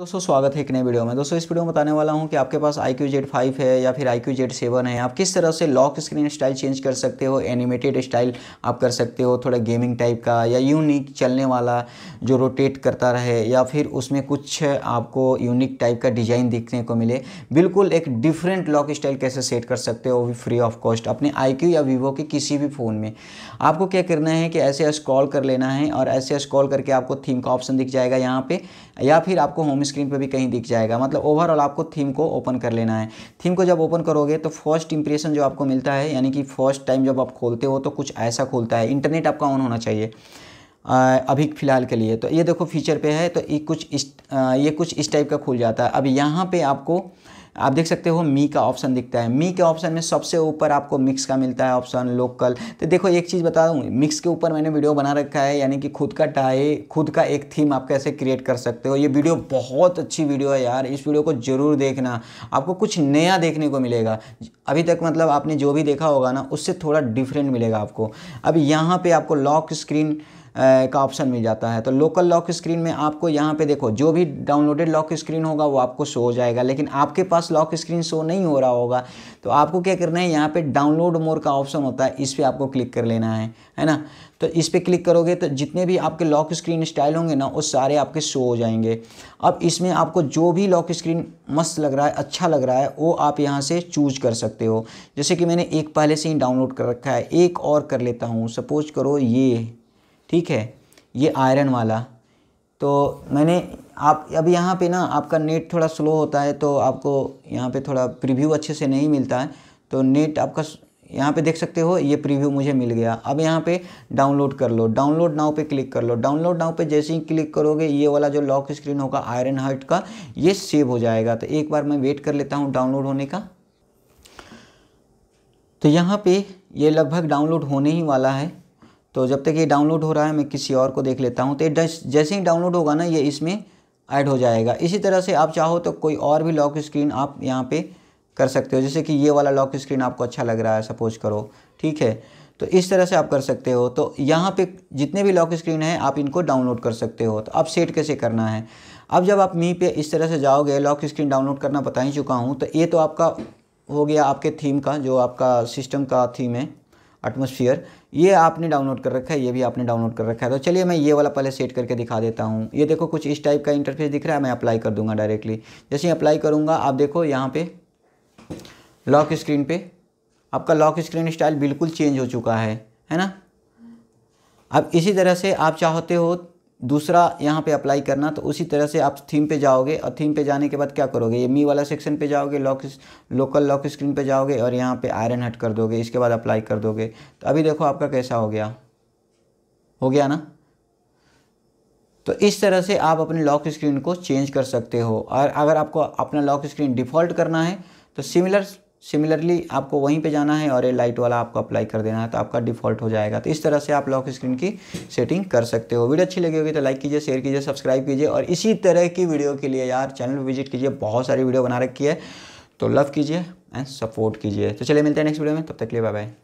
दोस्तों स्वागत है एक नए वीडियो में दोस्तों इस वीडियो में बताने वाला हूं कि आपके पास आई क्यू जेड फाइव है या फिर आई क्यू जेड सेवन है आप किस तरह से लॉक स्क्रीन स्टाइल चेंज कर सकते हो एनिमेटेड स्टाइल आप कर सकते हो थोड़ा गेमिंग टाइप का या यूनिक चलने वाला जो रोटेट करता रहे या फिर उसमें कुछ आपको यूनिक टाइप का डिजाइन देखने को मिले बिल्कुल एक डिफरेंट लॉक स्टाइल कैसे सेट कर सकते हो वो भी फ्री ऑफ कॉस्ट अपने आई या वीवो के किसी भी फ़ोन में आपको क्या करना है कि ऐसे स्क्रॉल कर लेना है और ऐसे स्क्रॉल करके आपको थीम का ऑप्शन दिख जाएगा यहाँ पर या फिर आपको होम स्क्रीन पर भी कहीं दिख जाएगा मतलब ओवरऑल आपको थीम को ओपन कर लेना है थीम को जब ओपन करोगे तो फर्स्ट इंप्रेशन जो आपको मिलता है यानी कि फर्स्ट टाइम जब आप खोलते हो तो कुछ ऐसा खोलता है इंटरनेट आपका ऑन होना चाहिए अभी फ़िलहाल के लिए तो ये देखो फीचर पे है तो ये कुछ इस ये कुछ इस टाइप का खुल जाता है अब यहाँ पे आपको आप देख सकते हो मी का ऑप्शन दिखता है मी के ऑप्शन में सबसे ऊपर आपको मिक्स का मिलता है ऑप्शन लोकल तो देखो एक चीज़ बता दूँ मिक्स के ऊपर मैंने वीडियो बना रखा है यानी कि खुद का टाई खुद का एक थीम आप कैसे क्रिएट कर सकते हो ये वीडियो बहुत अच्छी वीडियो है यार इस वीडियो को ज़रूर देखना आपको कुछ नया देखने को मिलेगा अभी तक मतलब आपने जो भी देखा होगा ना उससे थोड़ा डिफरेंट मिलेगा आपको अब यहाँ पर आपको लॉक स्क्रीन का ऑप्शन मिल जाता है तो लोकल लॉक स्क्रीन में आपको यहाँ पे देखो जो भी डाउनलोडेड लॉक स्क्रीन होगा वो आपको शो हो जाएगा लेकिन आपके पास लॉक स्क्रीन शो नहीं हो रहा होगा तो आपको क्या करना है यहाँ पे डाउनलोड मोर का ऑप्शन होता है इस पर आपको क्लिक कर लेना है है ना तो इस पर क्लिक करोगे तो जितने भी आपके लॉक स्क्रीन स्टाइल होंगे ना वो सारे आपके शो हो जाएंगे अब इसमें आपको जो भी लॉक स्क्रीन मस्त लग रहा है अच्छा लग रहा है वो आप यहाँ से चूज कर सकते हो जैसे कि मैंने एक पहले से ही डाउनलोड कर रखा है एक और कर लेता हूँ सपोज करो ये ठीक है ये आयरन वाला तो मैंने आप अब यहाँ पे ना आपका नेट थोड़ा स्लो होता है तो आपको यहाँ पे थोड़ा प्रीव्यू अच्छे से नहीं मिलता है तो नेट आपका यहाँ पे देख सकते हो ये प्रीव्यू मुझे मिल गया अब यहाँ पे डाउनलोड कर लो डाउनलोड नाउ पे क्लिक कर लो डाउनलोड नाउ पे जैसे ही क्लिक करोगे ये वाला जो लॉक स्क्रीन होगा आयरन हार्ट का ये सेव हो जाएगा तो एक बार मैं वेट कर लेता हूँ डाउनलोड होने का तो यहाँ पे ये लगभग डाउनलोड होने ही वाला है तो जब तक ये डाउनलोड हो रहा है मैं किसी और को देख लेता हूँ तो जैसे ही डाउनलोड होगा ना ये इसमें ऐड हो जाएगा इसी तरह से आप चाहो तो कोई और भी लॉक स्क्रीन आप यहाँ पे कर सकते हो जैसे कि ये वाला लॉक स्क्रीन आपको अच्छा लग रहा है सपोज करो ठीक है तो इस तरह से आप कर सकते हो तो यहाँ पे जितने भी लॉक स्क्रीन हैं आप इनको डाउनलोड कर सकते हो तो अब सेट कैसे करना है अब जब आप मी पे इस तरह से जाओगे लॉक स्क्रीन डाउनलोड करना बता ही चुका हूँ तो ये तो आपका हो गया आपके थीम का जो आपका सिस्टम का थीम है एटमोसफियर ये आपने डाउनलोड कर रखा है ये भी आपने डाउनलोड कर रखा है तो चलिए मैं ये वाला पहले सेट करके दिखा देता हूँ ये देखो कुछ इस टाइप का इंटरफेस दिख रहा है मैं अप्लाई कर दूंगा डायरेक्टली जैसे अप्लाई करूँगा आप देखो यहाँ पे लॉक स्क्रीन पे आपका लॉक स्क्रीन स्टाइल बिल्कुल चेंज हो चुका है है ना अब इसी तरह से आप चाहते हो दूसरा यहाँ पे अप्लाई करना तो उसी तरह से आप थीम पे जाओगे और थीम पे जाने के बाद क्या करोगे ये मी वाला सेक्शन पे जाओगे लॉक लोकल लॉक स्क्रीन पे जाओगे और यहाँ पे आयरन हट कर दोगे इसके बाद अप्लाई कर दोगे तो अभी देखो आपका कैसा हो गया हो गया ना तो इस तरह से आप अपने लॉक स्क्रीन को चेंज कर सकते हो और अगर आपको अपना लॉक स्क्रीन डिफ़ॉल्ट करना है तो सिमिलर सिमिलरली आपको वहीं पे जाना है और ये लाइट वाला आपको अप्लाई कर देना है तो आपका डिफॉल्ट हो जाएगा तो इस तरह से आप लॉक स्क्रीन की सेटिंग कर सकते हो वीडियो अच्छी लगी होगी तो लाइक कीजिए शेयर कीजिए सब्सक्राइब कीजिए और इसी तरह की वीडियो के लिए यार चैनल पर विजिट कीजिए बहुत सारी वीडियो बना रखी है तो लव कीजिए एंड सपोर्ट कीजिए तो चलिए मिलते हैं नेक्स्ट वीडियो में तब तक के लिए बाय बाय